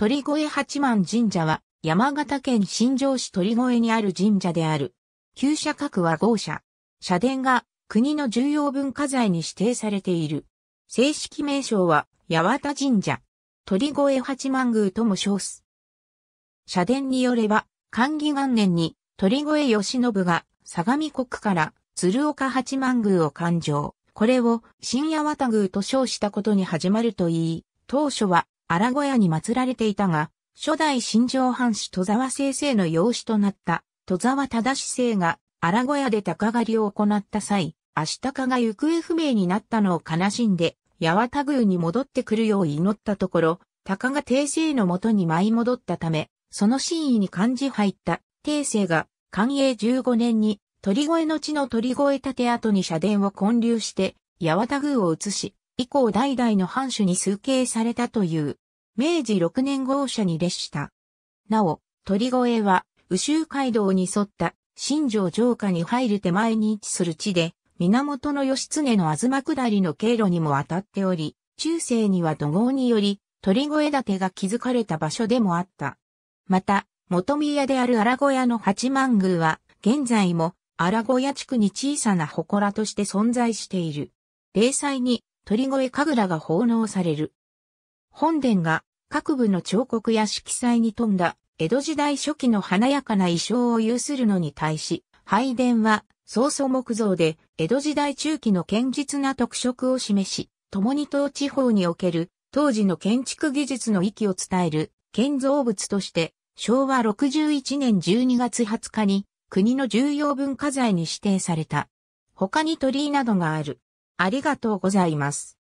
鳥越八幡神社は山形県新城市鳥越にある神社である。旧社格は豪社。社殿が国の重要文化財に指定されている。正式名称は八幡神社。鳥越八幡宮とも称す。社殿によれば、寛義元年に鳥越義信が相模国から鶴岡八幡宮を勘定。これを新八幡宮と称したことに始まるといい、当初は荒小屋に祀られていたが、初代新城藩主戸沢先生の養子となった戸沢忠成が荒小屋で鷹狩りを行った際、足高が行方不明になったのを悲しんで、八幡宮に戻ってくるよう祈ったところ、鷹が帝政のもとに舞い戻ったため、その真意に漢字入った帝政が、寛永15年に鳥越の地の鳥越建跡に社殿を建立して、八幡宮を移し、以降代々の藩主に崇敬されたという、明治6年号車に列した。なお、鳥越は、宇州街道に沿った新城城下に入る手前に位置する地で、源義経の東下りの経路にも当たっており、中世には土豪により、鳥越建てが築かれた場所でもあった。また、元宮である荒小屋の八幡宮は、現在も荒小屋地区に小さな祠として存在している。例祭に鳥越神楽が奉納される。本殿が各部の彫刻や色彩に富んだ江戸時代初期の華やかな衣装を有するのに対し、拝殿は曹操木造で江戸時代中期の堅実な特色を示し、共に東地方における当時の建築技術の域を伝える建造物として昭和61年12月20日に国の重要文化財に指定された。他に鳥居などがある。ありがとうございます。